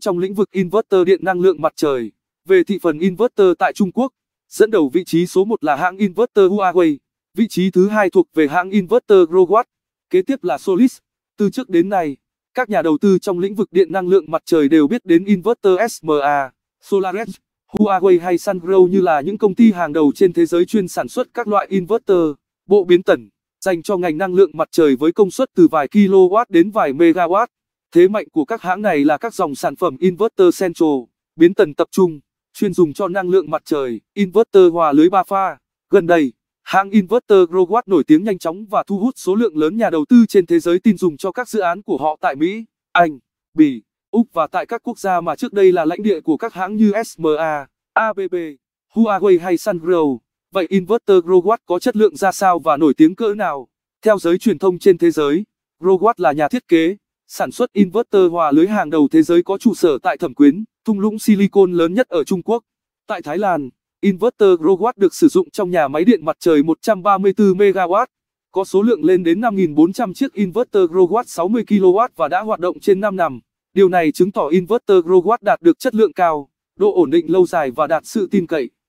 trong lĩnh vực inverter điện năng lượng mặt trời. Về thị phần inverter tại Trung Quốc, dẫn đầu vị trí số 1 là hãng inverter Huawei, vị trí thứ hai thuộc về hãng inverter Growatt, kế tiếp là Solis. Từ trước đến nay, các nhà đầu tư trong lĩnh vực điện năng lượng mặt trời đều biết đến inverter SMA, Solaris, Huawei hay Sungrow như là những công ty hàng đầu trên thế giới chuyên sản xuất các loại inverter, bộ biến tần, dành cho ngành năng lượng mặt trời với công suất từ vài kilowatt đến vài megawatt. Thế mạnh của các hãng này là các dòng sản phẩm inverter central, biến tần tập trung, chuyên dùng cho năng lượng mặt trời, inverter hòa lưới ba pha. Gần đây, hãng inverter Growatt nổi tiếng nhanh chóng và thu hút số lượng lớn nhà đầu tư trên thế giới tin dùng cho các dự án của họ tại Mỹ, Anh, Bỉ, Úc và tại các quốc gia mà trước đây là lãnh địa của các hãng như SMA, ABB, Huawei hay Sungrow. Vậy inverter Growatt có chất lượng ra sao và nổi tiếng cỡ nào? Theo giới truyền thông trên thế giới, Growatt là nhà thiết kế sản xuất inverter hòa lưới hàng đầu thế giới có trụ sở tại Thẩm Quyến, thung lũng silicon lớn nhất ở Trung Quốc. Tại Thái Lan, inverter Growatt được sử dụng trong nhà máy điện mặt trời 134 MW, có số lượng lên đến 5.400 chiếc inverter Growatt 60 kW và đã hoạt động trên 5 năm. Điều này chứng tỏ inverter Growatt đạt được chất lượng cao, độ ổn định lâu dài và đạt sự tin cậy.